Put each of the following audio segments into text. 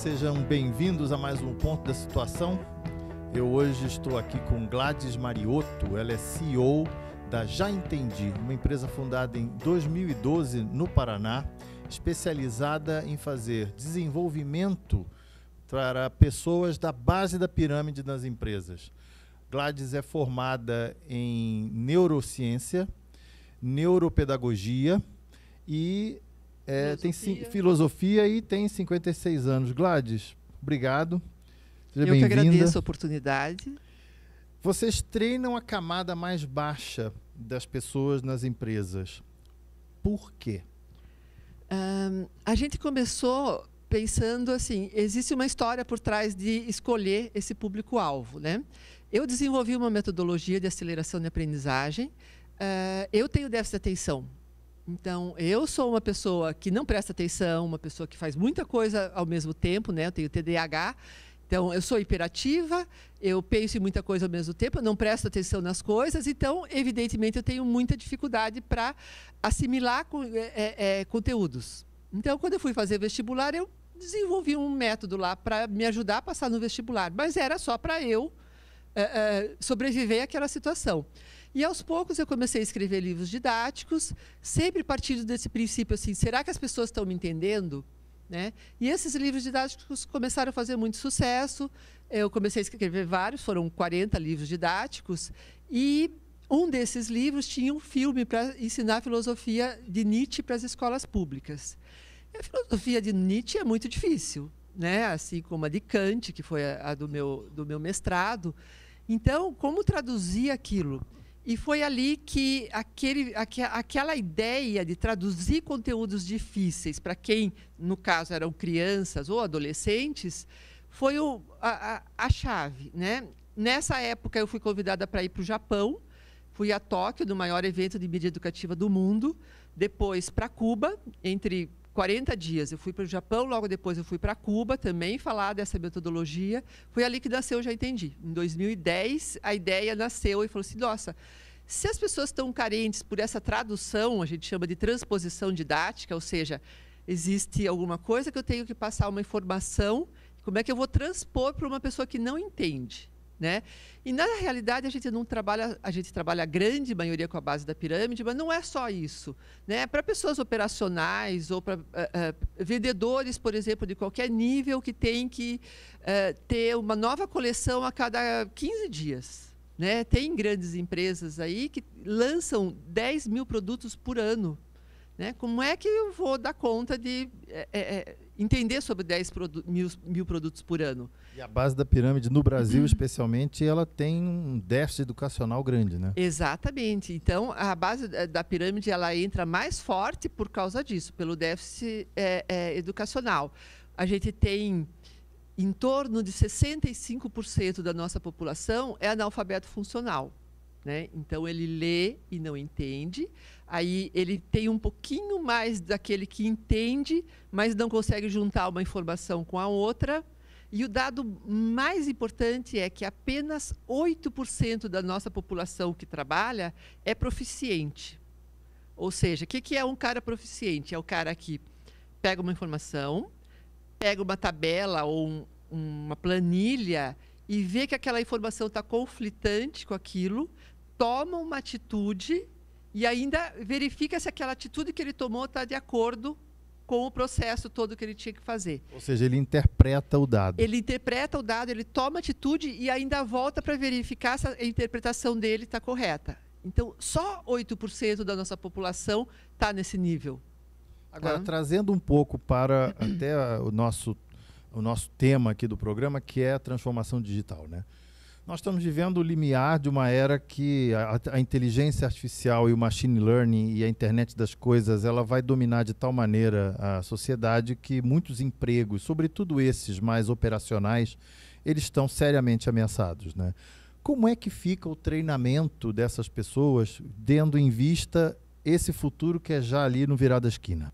sejam bem-vindos a mais um Ponto da Situação. Eu hoje estou aqui com Gladys Mariotto, ela é CEO da Já Entendi, uma empresa fundada em 2012 no Paraná, especializada em fazer desenvolvimento para pessoas da base da pirâmide das empresas. Gladys é formada em neurociência, neuropedagogia e é, filosofia. Tem filosofia e tem 56 anos. Gladys, obrigado. Seja Eu que agradeço a oportunidade. Vocês treinam a camada mais baixa das pessoas nas empresas. Por quê? Um, a gente começou pensando assim, existe uma história por trás de escolher esse público-alvo, né? Eu desenvolvi uma metodologia de aceleração de aprendizagem. Uh, eu tenho déficit de atenção, então, eu sou uma pessoa que não presta atenção, uma pessoa que faz muita coisa ao mesmo tempo, né? Eu tenho TDAH. Então, eu sou hiperativa, eu penso em muita coisa ao mesmo tempo, eu não presto atenção nas coisas, então, evidentemente, eu tenho muita dificuldade para assimilar é, é, é, conteúdos. Então, quando eu fui fazer vestibular, eu desenvolvi um método lá para me ajudar a passar no vestibular, mas era só para eu uh, sobreviver àquela situação. E aos poucos eu comecei a escrever livros didáticos, sempre partindo desse princípio assim: será que as pessoas estão me entendendo? Né? E esses livros didáticos começaram a fazer muito sucesso. Eu comecei a escrever vários, foram 40 livros didáticos, e um desses livros tinha um filme para ensinar a filosofia de Nietzsche para as escolas públicas. E a filosofia de Nietzsche é muito difícil, né? assim como a de Kant, que foi a, a do, meu, do meu mestrado. Então, como traduzir aquilo? E foi ali que aquele, aquela ideia de traduzir conteúdos difíceis para quem, no caso, eram crianças ou adolescentes, foi o, a, a, a, chave. Né? Nessa época, eu fui convidada para ir para o Japão, fui a Tóquio, do maior evento de mídia educativa do mundo, depois para Cuba, entre 40 dias. Eu fui para o Japão, logo depois eu fui para Cuba também falar dessa metodologia. Foi ali que nasceu, já entendi. Em 2010, a ideia nasceu e falou assim: nossa, se as pessoas estão carentes por essa tradução, a gente chama de transposição didática, ou seja, existe alguma coisa que eu tenho que passar uma informação, como é que eu vou transpor para uma pessoa que não entende? né? E na realidade a gente não trabalha, a gente trabalha a grande maioria com a base da pirâmide, mas não é só isso, né? Para pessoas operacionais ou para uh, eh, uh, eh, vendedores, por exemplo, de qualquer nível que tem que uh, ter uma nova coleção a cada 15 dias. Né? Tem grandes empresas aí que lançam 10 mil produtos por ano. Né? Como é que eu vou dar conta de é, é, entender sobre 10 produ mil, mil, produtos por ano. E a base da pirâmide, no Brasil uhum. especialmente, ela tem um déficit educacional grande, né? Exatamente. Então, a base da pirâmide ela entra mais forte por causa disso, pelo déficit é, é, educacional. A gente tem em torno de 65% da nossa população é analfabeto funcional. Né? Então, ele lê e não entende. Aí ele tem um pouquinho mais daquele que entende, mas não consegue juntar uma informação com a outra. E o dado mais importante é que apenas 8% da nossa população que trabalha é proficiente. Ou seja, o que, é um cara proficiente? É o cara que pega uma informação, pega uma tabela ou um, uma planilha e vê que aquela informação está conflitante com aquilo, toma uma atitude e ainda verifica se aquela atitude que ele tomou está de acordo com o processo todo que ele tinha que fazer. Ou seja, ele interpreta o dado. Ele interpreta o dado, ele toma atitude e ainda volta para verificar se a interpretação dele está correta. Então, só 8% da nossa população está nesse nível. Agora, tá? trazendo um pouco para até o nosso, o nosso tema aqui do programa, que é a transformação digital. Né? Nós estamos vivendo o limiar de uma era que a, a, inteligência artificial e o machine learning e a internet das coisas, ela vai dominar de tal maneira a sociedade que muitos empregos, sobretudo esses mais operacionais, eles estão seriamente ameaçados, né? Como é que fica o treinamento dessas pessoas, tendo em vista esse futuro que é já ali no virar da esquina?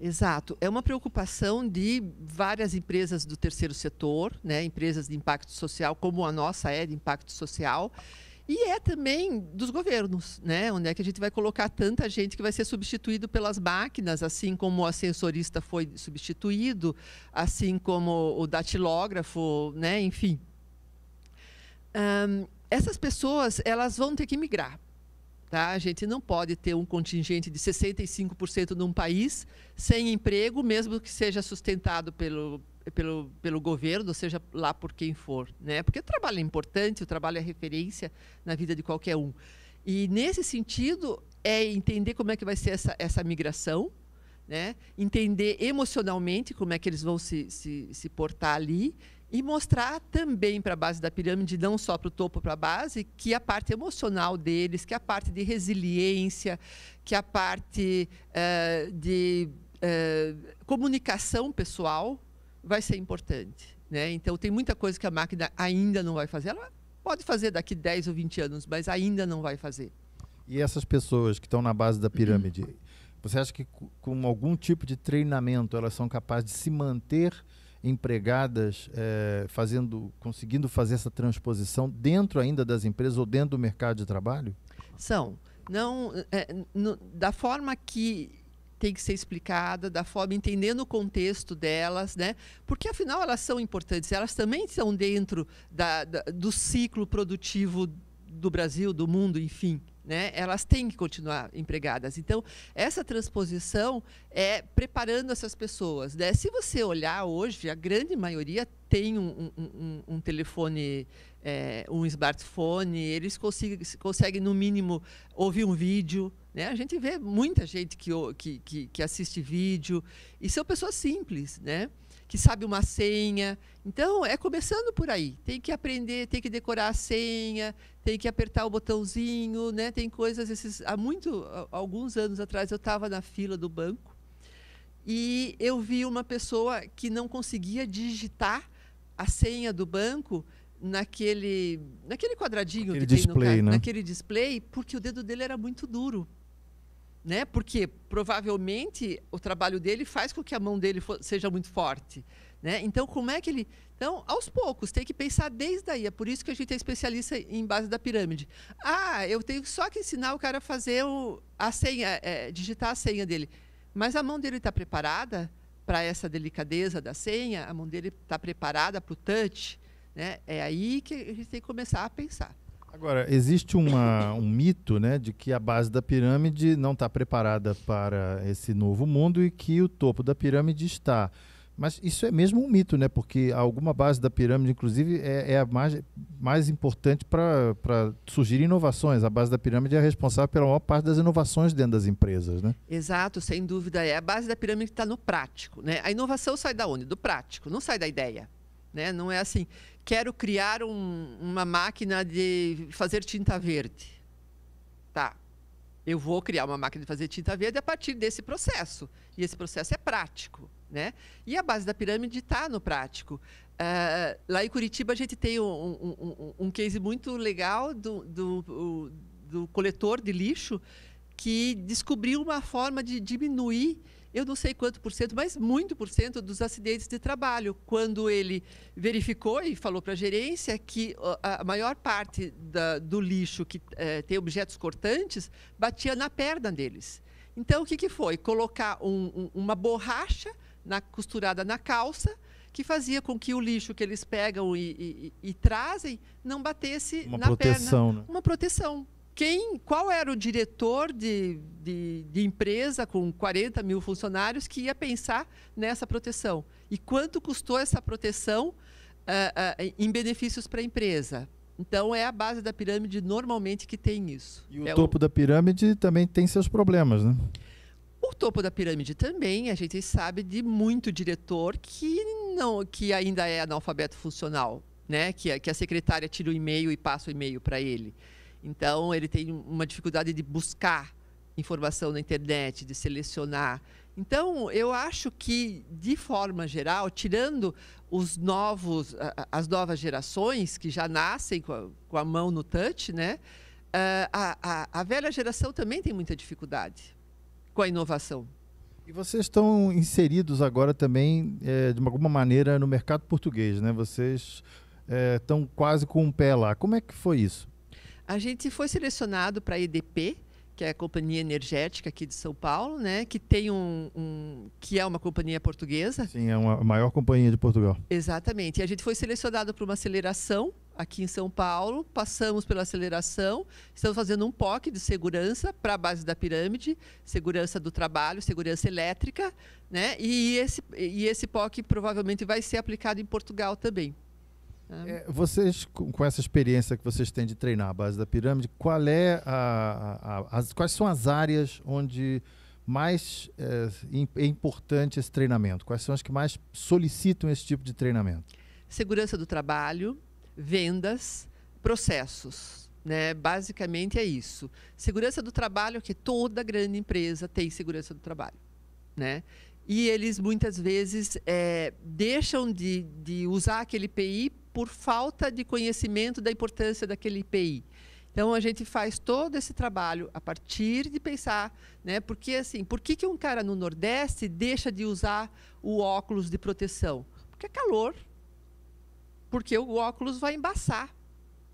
Exato. É uma preocupação de várias empresas do terceiro setor, né? empresas de impacto social, como a nossa é de impacto social, e é também dos governos, né? Onde é que a gente vai colocar tanta gente que vai ser substituído pelas máquinas, assim como o ascensorista foi substituído, assim como o datilógrafo, né? Enfim. Um, essas pessoas, elas vão ter que migrar Tá? A gente não pode ter um contingente de 65% num país sem emprego, mesmo que seja sustentado pelo, pelo, pelo governo, seja lá por quem for. Né? Porque o trabalho é importante, o trabalho é referência na vida de qualquer um. E, nesse sentido, é entender como é que vai ser essa, essa migração, né? entender emocionalmente como é que eles vão se, se, se portar ali e mostrar também para a base da pirâmide, não só para o topo, para a base, que a parte emocional deles, que a parte de resiliência, que a parte uh, de uh, comunicação pessoal vai ser importante. Né? Então, tem muita coisa que a máquina ainda não vai fazer. Ela pode fazer daqui 10 ou 20 anos, mas ainda não vai fazer. E essas pessoas que estão na base da pirâmide, você acha que com algum tipo de treinamento elas são capazes de se manter? empregadas é, fazendo, conseguindo fazer essa transposição dentro ainda das empresas ou dentro do mercado de trabalho? São. Não, é, no, da forma que tem que ser explicada da forma entendendo o contexto delas, né? Porque afinal elas são importantes, elas também estão dentro da, da, do ciclo produtivo do Brasil, do mundo, enfim, né? Elas têm que continuar empregadas. Então, essa transposição é preparando essas pessoas. Né? Se você olhar hoje, a grande maioria tem um, um, um, um telefone, é, um smartphone, eles conseguem, conseguem, no mínimo, ouvir um vídeo. Né? A gente vê muita gente que, que, que, que assiste vídeo, e são pessoas simples, né? que sabe uma senha. Então, é começando por aí. Tem que aprender, tem que decorar a senha, tem que apertar o botãozinho, né? Tem coisas esses há muito alguns anos atrás eu estava na fila do banco e eu vi uma pessoa que não conseguia digitar a senha do banco naquele naquele quadradinho Aquele que display, tem no, né? naquele display porque o dedo dele era muito duro né? Porque provavelmente o trabalho dele faz com que a mão dele for, seja muito forte, né? Então como é que ele então, aos poucos, tem que pensar desde aí. É por isso que a gente é especialista em base da pirâmide. Ah, eu tenho só que ensinar o cara a fazer o, a senha, é, digitar a senha dele. Mas a mão dele está preparada para essa delicadeza da senha? A mão dele está preparada para o touch? Né? É aí que a gente tem que começar a pensar. Agora, existe uma, um mito né, de que a base da pirâmide não está preparada para esse novo mundo e que o topo da pirâmide está. Mas isso é mesmo um mito, né? Porque alguma base da pirâmide, inclusive, é, é a mais, mais importante para surgir inovações. A base da pirâmide é responsável pela maior parte das inovações dentro das empresas, né? Exato, sem dúvida. É a base da pirâmide que está no prático, né? A inovação sai da onde? Do prático, não sai da ideia. Né? Não é assim, quero criar um, uma máquina de fazer tinta verde. Tá, eu vou criar uma máquina de fazer tinta verde a partir desse processo. E esse processo é prático. Né? E a base da pirâmide está no prático. Uh, lá em Curitiba, a gente tem um, um, um, case muito legal do, do, do, coletor de lixo que descobriu uma forma de diminuir eu não sei quanto por cento, mas muito por cento dos acidentes de trabalho, quando ele verificou e falou para a gerência que a maior parte da, do lixo que é, tem objetos cortantes batia na perna deles. Então, o que, que foi? Colocar um, um, uma borracha na, costurada na calça, que fazia com que o lixo que eles pegam e, e, e trazem não batesse uma na proteção, perna. Né? Uma proteção quem, qual era o diretor de, de, de, empresa com 40 mil funcionários que ia pensar nessa proteção? E quanto custou essa proteção uh, uh, em benefícios para a empresa? Então, é a base da pirâmide normalmente que tem isso. E o é topo o... da pirâmide também tem seus problemas, né? O topo da pirâmide também, a gente sabe de muito diretor que, não, que ainda é analfabeto funcional, né? que, que a secretária tira o e-mail e passa o e-mail para ele. Então, ele tem uma dificuldade de buscar informação na internet, de selecionar. Então, eu acho que, de forma geral, tirando os novos, as novas gerações que já nascem com a, com a mão no touch, né? Ah, a, a, a, velha geração também tem muita dificuldade com a inovação. E vocês estão inseridos agora também, é, de alguma maneira, no mercado português, né? Vocês é, estão quase com um pé lá. Como é que foi isso? A gente foi selecionado para a EDP, que é a companhia energética aqui de São Paulo, né? Que tem um, um, que é uma companhia portuguesa. Sim, é uma a maior companhia de Portugal. Exatamente. E a gente foi selecionado para uma aceleração aqui em São Paulo, passamos pela aceleração, estamos fazendo um POC de segurança para a base da pirâmide, segurança do trabalho, segurança elétrica, né? E esse e esse POC provavelmente vai ser aplicado em Portugal também. É. é, vocês, com essa experiência que vocês têm de treinar a base da pirâmide, qual é a, a, a as, quais são as áreas onde mais é, é, importante esse treinamento? Quais são as que mais solicitam esse tipo de treinamento? Segurança do trabalho, vendas, processos. Né? Basicamente é isso. Segurança do trabalho, que toda grande empresa tem segurança do trabalho. Né? E eles muitas vezes é, deixam de, de usar aquele PI por falta de conhecimento da importância daquele IPI. Então a gente faz todo esse trabalho a partir de pensar, né? Porque assim, por que, que um cara no Nordeste deixa de usar o óculos de proteção? Porque é calor. Porque o óculos vai embaçar.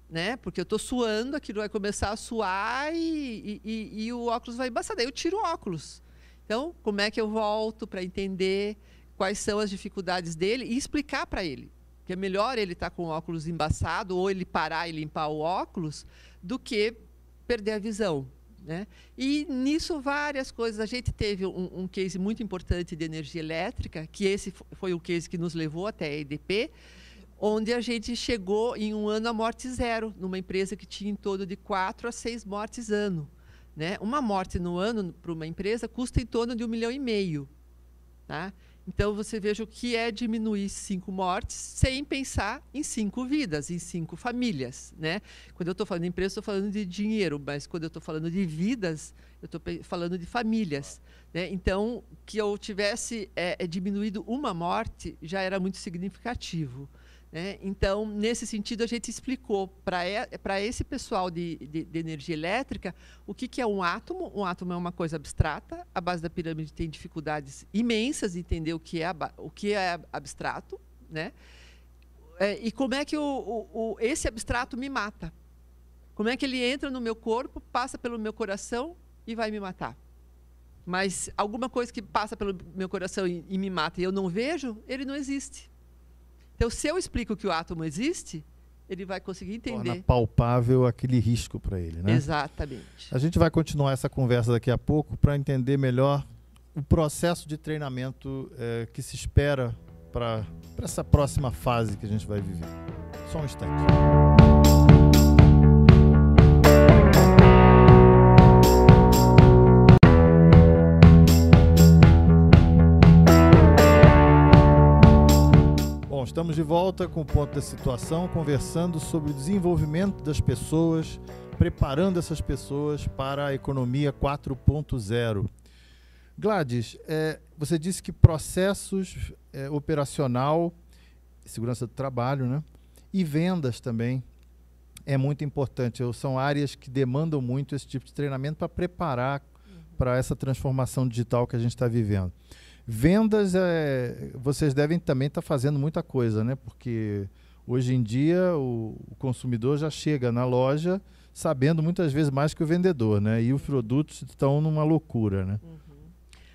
Né? Porque eu estou suando, aquilo vai começar a suar e, e, e, e o óculos vai embaçar. Daí eu tiro o óculos. Então, como é que eu volto para entender quais são as dificuldades dele e explicar para ele? que é melhor ele estar tá com o óculos embaçado ou ele parar e limpar o óculos do que perder a visão. Né? E nisso várias coisas. A gente teve um, um, case muito importante de energia elétrica, que esse foi o case que nos levou até a EDP, onde a gente chegou em um ano a morte zero, numa empresa que tinha em torno de quatro a seis mortes ano. Né? Uma morte no ano para uma empresa custa em torno de um milhão e meio. Tá? Então você veja o que é diminuir cinco mortes sem pensar em cinco vidas, em cinco famílias, né? Quando eu estou falando de empresa, estou falando de dinheiro, mas quando eu estou falando de vidas, eu estou falando de famílias, né? Então que eu tivesse é, é diminuído uma morte já era muito significativo. Né? Então, nesse sentido, a gente explicou para esse pessoal de, de, de, energia elétrica o que, que é um átomo. Um átomo é uma coisa abstrata, a base da pirâmide tem dificuldades imensas de entender o que é, o que é abstrato, né? É, e como é que o, o, o, esse abstrato me mata? Como é que ele entra no meu corpo, passa pelo meu coração e vai me matar? Mas alguma coisa que passa pelo meu coração e, e me mata e eu não vejo, ele não existe. Então, se eu explico que o átomo existe, ele vai conseguir entender. Torna palpável aquele risco para ele, né? Exatamente. A gente vai continuar essa conversa daqui a pouco para entender melhor o processo de treinamento é, que se espera para essa próxima fase que a gente vai viver. Só um instante. Estamos de volta com o Ponto da Situação, conversando sobre o desenvolvimento das pessoas, preparando essas pessoas para a economia 4.0. Gladys, é, você disse que processos é, operacional, segurança do trabalho, né? E vendas também é muito importante. São áreas que demandam muito esse tipo de treinamento para preparar uhum. para essa transformação digital que a gente está vivendo. Vendas, é, vocês devem também estar tá fazendo muita coisa, né? Porque hoje em dia o, o, consumidor já chega na loja sabendo muitas vezes mais que o vendedor, né? E os produtos estão numa loucura, né? Uhum.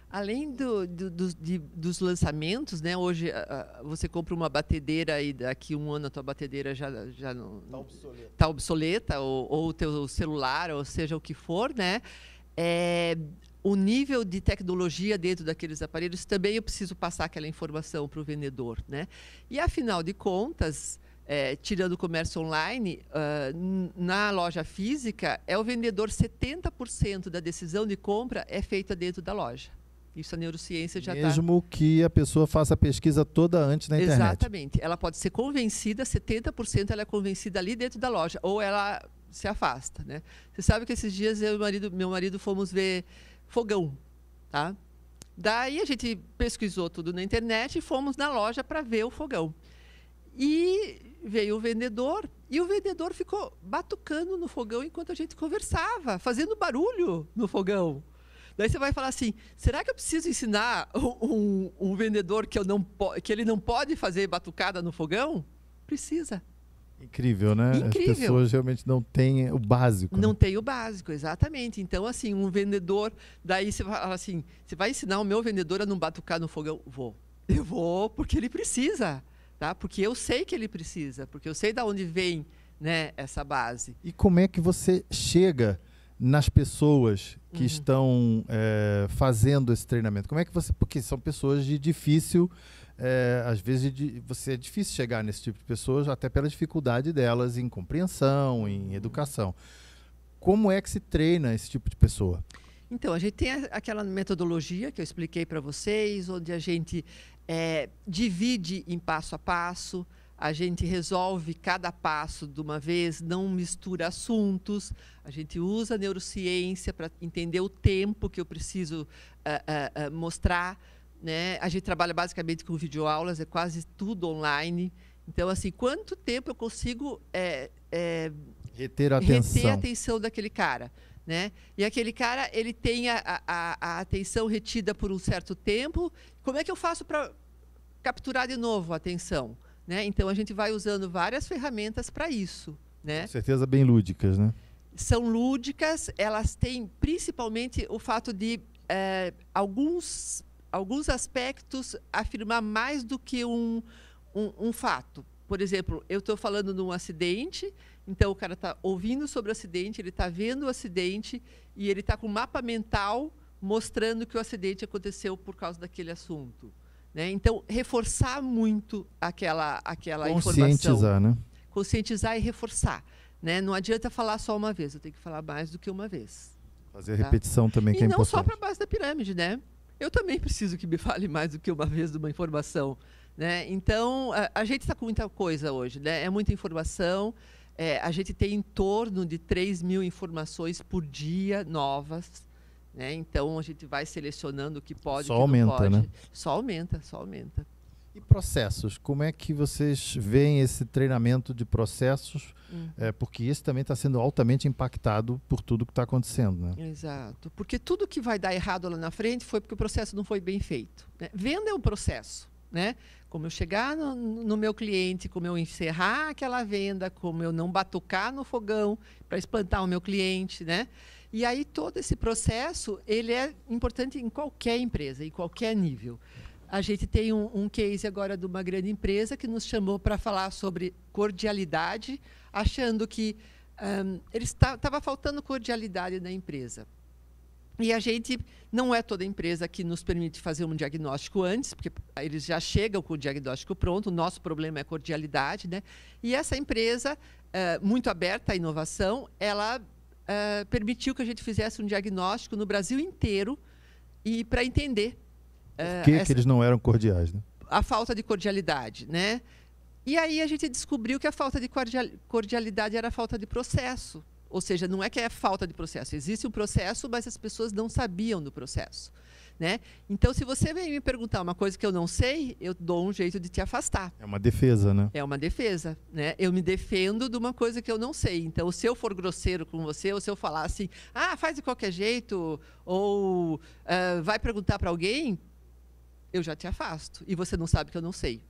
Além do, do, do, de, dos lançamentos, né? Hoje a, a, você compra uma batedeira e daqui um ano a tua batedeira já já não está obsoleta, tá obsoleta ou, ou o teu celular, ou seja o que for, né? É, o nível de tecnologia dentro daqueles aparelhos, também eu preciso passar aquela informação para o vendedor. Né? E, afinal de contas, é, tirando o comércio online, uh, na loja física, é o vendedor 70% da decisão de compra é feita dentro da loja. Isso a neurociência já está. Mesmo tá... que a pessoa faça a pesquisa toda antes na internet. Exatamente. Ela pode ser convencida, 70% ela é convencida ali dentro da loja, ou ela se afasta, né? Você sabe que esses dias eu e marido, meu marido fomos ver fogão, tá? Daí a gente pesquisou tudo na internet e fomos na loja para ver o fogão. E veio o vendedor e o vendedor ficou batucando no fogão enquanto a gente conversava, fazendo barulho no fogão. Daí você vai falar assim: será que eu preciso ensinar um, um, um vendedor que, eu não, que ele não pode fazer batucada no fogão? Precisa. Incrível, né? Incrível. As pessoas realmente não têm o básico. Né? Não né? tem o básico, exatamente. Então, assim, um vendedor, daí você fala assim, você vai ensinar o meu vendedor a não batucar no fogão? Vou. Eu vou porque ele precisa, tá? Porque eu sei que ele precisa, porque eu sei da onde vem, né, essa base. E como é que você chega nas pessoas que uhum. estão é, fazendo esse treinamento? Como é que você, porque são pessoas de difícil é, às vezes de, você é difícil chegar nesse tipo de pessoas, até pela dificuldade delas em compreensão, em uhum. educação. Como é que se treina esse tipo de pessoa? Então, a gente tem aquela metodologia que eu expliquei para vocês, onde a gente é, divide em passo a passo, a gente resolve cada passo de uma vez, não mistura assuntos, a gente usa a neurociência para entender o tempo que eu preciso uh, uh, uh, mostrar né? A gente trabalha basicamente com videoaulas, é quase tudo online. Então, assim, quanto tempo eu consigo é, é, reter, a atenção. reter a atenção daquele cara? Né? E aquele cara, ele tem a, a, a atenção retida por um certo tempo. Como é que eu faço para capturar de novo a atenção? Né? Então, a gente vai usando várias ferramentas para isso. Né? Com certeza bem lúdicas, né? São lúdicas, elas têm principalmente o fato de é, alguns alguns aspectos afirmar mais do que um, um, um fato. Por exemplo, eu estou falando de um acidente, então o cara está ouvindo sobre o acidente, ele está vendo o acidente e ele está com um mapa mental mostrando que o acidente aconteceu por causa daquele assunto. Né? Então, reforçar muito aquela, aquela Conscientizar, informação. Conscientizar, né? Conscientizar e reforçar. Né? Não adianta falar só uma vez, eu tenho que falar mais do que uma vez. Fazer tá? repetição também, e que é importante. E não só para a base da pirâmide, né? eu também preciso que me fale mais do que uma vez de uma informação. Né? Então, a, a gente está com muita coisa hoje, né? é muita informação. É, a gente tem em torno de 3 mil informações por dia novas. Né? Então, a gente vai selecionando o que pode. Só que aumenta, pode. né? Só aumenta, só aumenta. E processos, como é que vocês veem esse treinamento de processos? Hum. É, porque esse também está sendo altamente impactado por tudo que está acontecendo. Né? Exato, porque tudo que vai dar errado lá na frente foi porque o processo não foi bem feito. Né? Venda é um processo. Né? Como eu chegar no, no, meu cliente, como eu encerrar aquela venda, como eu não batucar no fogão para espantar o meu cliente, né? E aí todo esse processo ele é importante em qualquer empresa, em qualquer nível. A gente tem um, um case agora de uma grande empresa que nos chamou para falar sobre cordialidade, achando que um, eles estava faltando cordialidade na empresa. E a gente não é toda empresa que nos permite fazer um diagnóstico antes, porque eles já chegam com o diagnóstico pronto. O nosso problema é cordialidade, né? E essa empresa uh, muito aberta à inovação, ela uh, permitiu que a gente fizesse um diagnóstico no Brasil inteiro e para entender por é, que, essa... que eles não eram cordiais, né? A falta de cordialidade, né? E aí a gente descobriu que a falta de cordialidade era falta de processo. Ou seja, não é que é falta de processo. Existe um processo, mas as pessoas não sabiam do processo. Né? Então, se você vem me perguntar uma coisa que eu não sei, eu dou um jeito de te afastar. É uma defesa, né? É uma defesa, né? Eu me defendo de uma coisa que eu não sei. Então, se eu for grosseiro com você, ou se eu falar assim, ah, faz de qualquer jeito, ou uh, vai perguntar para alguém, eu já te afasto. E você não sabe que eu não sei.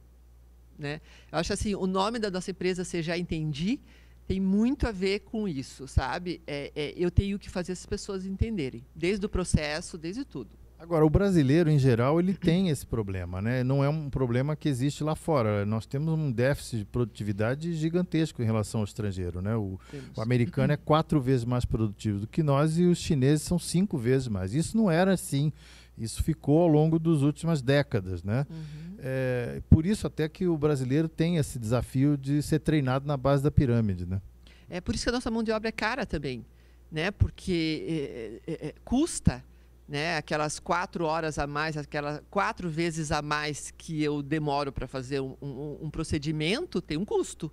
Né? Eu acho assim, o nome da nossa empresa, você já entendi, tem muito a ver com isso, sabe? É, é, eu tenho que fazer as pessoas entenderem, desde o processo, desde tudo. Agora, o brasileiro, em geral, ele tem esse problema, né? Não é um problema que existe lá fora. Nós temos um déficit de produtividade gigantesco em relação ao estrangeiro, né? O, o americano é quatro vezes mais produtivo do que nós e os chineses são cinco vezes mais. Isso não era assim isso ficou ao longo das últimas décadas, né? Uhum. É, por isso até que o brasileiro tem esse desafio de ser treinado na base da pirâmide, né? É por isso que a nossa mão de obra é cara também, né? Porque é, é, é, é custa, né? Aquelas quatro horas a mais, aquelas quatro vezes a mais que eu demoro para fazer um, um, um procedimento tem um custo.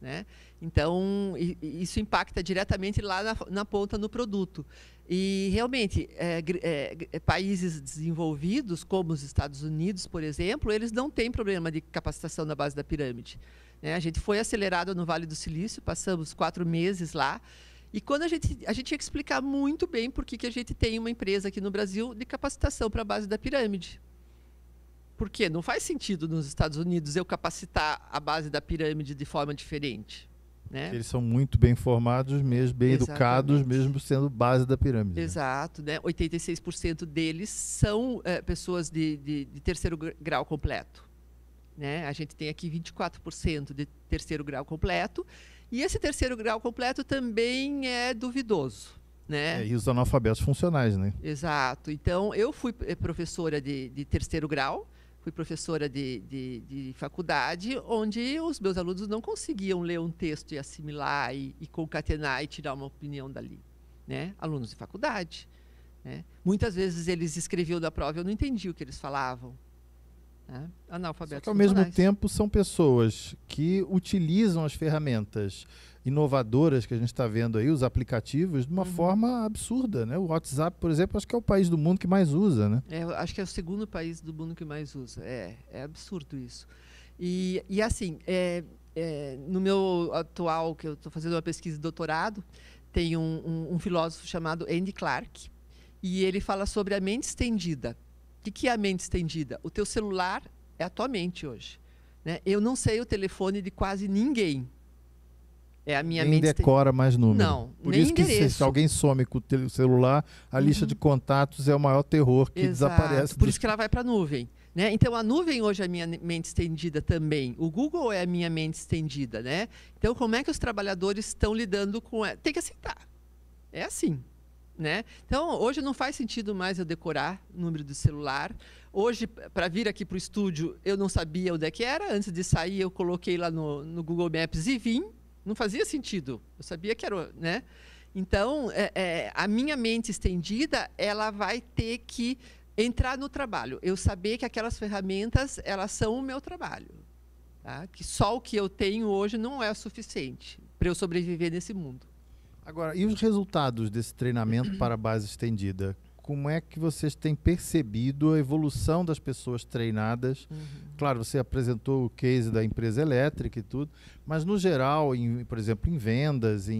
Né? Então, isso impacta diretamente lá na, na ponta no produto. E realmente, é, é, é, países desenvolvidos, como os Estados Unidos, por exemplo, eles não têm problema de capacitação na base da pirâmide. Né? A gente foi acelerado no Vale do Silício, passamos quatro meses lá. E quando a gente, a gente tinha que explicar muito bem por que a gente tem uma empresa aqui no Brasil de capacitação para a base da pirâmide. Porque não faz sentido nos Estados Unidos eu capacitar a base da pirâmide de forma diferente. Né? Eles são muito bem formados, mesmo bem Exatamente. educados, mesmo sendo base da pirâmide. Né? Exato, né? 86% deles são é, pessoas de, de, de, terceiro grau completo. Né? A gente tem aqui 24% de terceiro grau completo. E esse terceiro grau completo também é duvidoso. Né? É, e os analfabetos funcionais, né? Exato. Então, eu fui eh, professora de, de terceiro grau fui professora de, de, de, faculdade, onde os meus alunos não conseguiam ler um texto e assimilar e, e concatenar e tirar uma opinião dali, né? Alunos de faculdade, né? Muitas vezes eles escreviam da prova, e eu não entendi o que eles falavam, né? analfabetos Só que ao mesmo tempo são pessoas que utilizam as ferramentas inovadoras que a gente está vendo aí, os aplicativos, de uma uhum. forma absurda, né? O WhatsApp, por exemplo, acho que é o país do mundo que mais usa, né? É, acho que é o segundo país do mundo que mais usa. É, é absurdo isso. E, e assim, é, é, no meu atual, que eu estou fazendo uma pesquisa de doutorado, tem um, um, um filósofo chamado Andy Clark, e ele fala sobre a mente estendida. O que é a mente estendida? O teu celular é a tua mente hoje. Né? Eu não sei o telefone de quase ninguém. É a minha nem mente. decora mais número. Não, Por isso endereço. que se, se, alguém some com o celular, a uhum. lista de contatos é o maior terror que Exato. desaparece. Por do... isso que ela vai para a nuvem. Né? Então, a nuvem hoje é a minha mente estendida também. O Google é a minha mente estendida. Né? Então, como é que os trabalhadores estão lidando com ela? Tem que aceitar. É assim. Né? Então, hoje não faz sentido mais eu decorar o número do celular. Hoje, para vir aqui para o estúdio, eu não sabia onde é que era. Antes de sair, eu coloquei lá no, no Google Maps e vim. Não fazia sentido. Eu sabia que era... Né? Então, é, é, a minha mente estendida, ela vai ter que entrar no trabalho. Eu saber que aquelas ferramentas, elas são o meu trabalho. Tá? Que só o que eu tenho hoje não é o suficiente para eu sobreviver nesse mundo. Agora, e os resultados desse treinamento para a base estendida? Como é que vocês têm percebido a evolução das pessoas treinadas? Uhum. Claro, você apresentou o case da empresa elétrica e tudo, mas no geral, em, por exemplo, em vendas, em,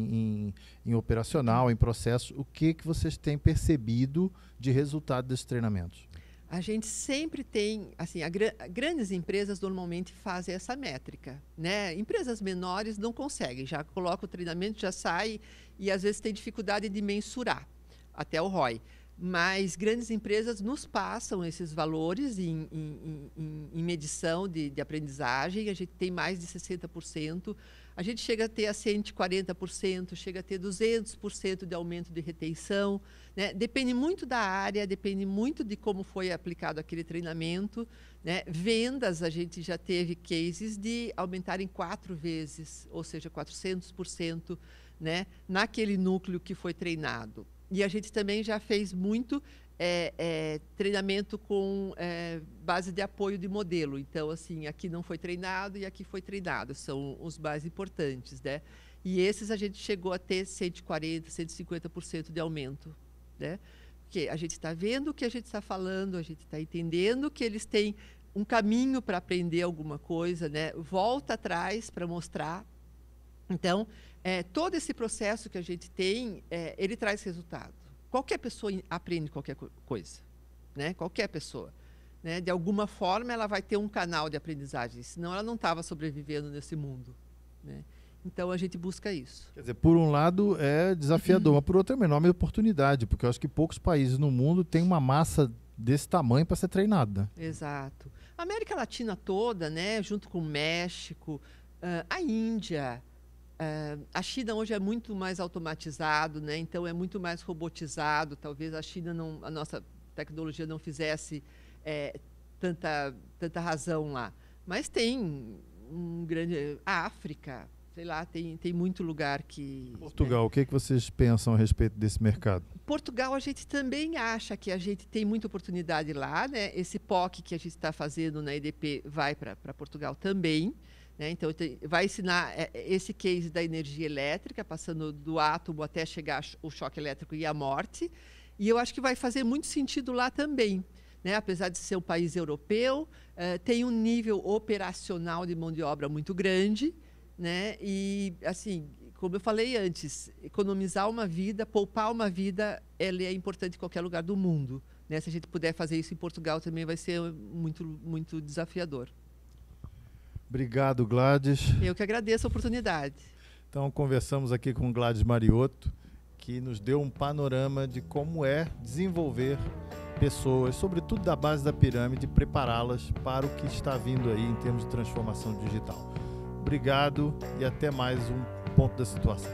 em, em operacional, em processo, o que, que vocês têm percebido de resultado desses treinamentos? a gente sempre tem, assim, a, grandes empresas normalmente fazem essa métrica, né? Empresas menores não conseguem, já coloca o treinamento, já sai e às vezes tem dificuldade de mensurar até o ROI. Mas grandes empresas nos passam esses valores em, em, em, em medição de, de aprendizagem, a gente tem mais de 60% a gente chega a ter a 140%, chega a ter 200% de aumento de retenção. Né? Depende muito da área, depende muito de como foi aplicado aquele treinamento. Né? Vendas, a gente já teve cases de aumentar em quatro vezes, ou seja, 400%, né? naquele núcleo que foi treinado. E a gente também já fez muito é, é, treinamento com é, base de apoio de modelo. Então, assim, aqui não foi treinado e aqui foi treinado. São os mais importantes, né? E esses a gente chegou a ter 140%, 150% de aumento, né? Porque a gente está vendo o que a gente está falando, a gente está entendendo que eles têm um caminho para aprender alguma coisa, né? Volta atrás para mostrar. Então, é, todo esse processo que a gente tem, é, ele traz resultado. Qualquer pessoa aprende qualquer coisa, né? Qualquer pessoa. Né? De alguma forma, ela vai ter um canal de aprendizagem, senão ela não estava sobrevivendo nesse mundo, né? Então a gente busca isso. Quer dizer, por um lado é desafiador, uhum. mas por outro é uma enorme oportunidade, porque eu acho que poucos países no mundo têm uma massa desse tamanho para ser treinada. Exato. A América Latina toda, né, junto com o México, uh, a Índia, Uh, a China hoje é muito mais automatizado, né? então é muito mais robotizado. Talvez a China não, a nossa tecnologia não fizesse é, tanta, tanta razão lá. Mas tem um grande. A África, sei lá, tem, tem muito lugar que. Portugal, né? o que, é que vocês pensam a respeito desse mercado? Portugal, a gente também acha que a gente tem muita oportunidade lá, né? Esse POC que a gente está fazendo na EDP vai para Portugal também. Né? Então, vai ensinar é, é, esse case da energia elétrica, passando do átomo até chegar o choque elétrico e a morte. E eu acho que vai fazer muito sentido lá também. Né? Apesar de ser um país europeu, é, tem um nível operacional de mão de obra muito grande. Né? E, assim, como eu falei antes, economizar uma vida, poupar uma vida, ela é importante em qualquer lugar do mundo. Né? Se a gente puder fazer isso em Portugal, também vai ser muito, muito desafiador. Obrigado, Gladys. Eu que agradeço a oportunidade. Então, conversamos aqui com Gladys Mariotto, que nos deu um panorama de como é desenvolver pessoas, sobretudo da base da pirâmide, prepará-las para o que está vindo aí em termos de transformação digital. Obrigado e até mais um ponto da situação.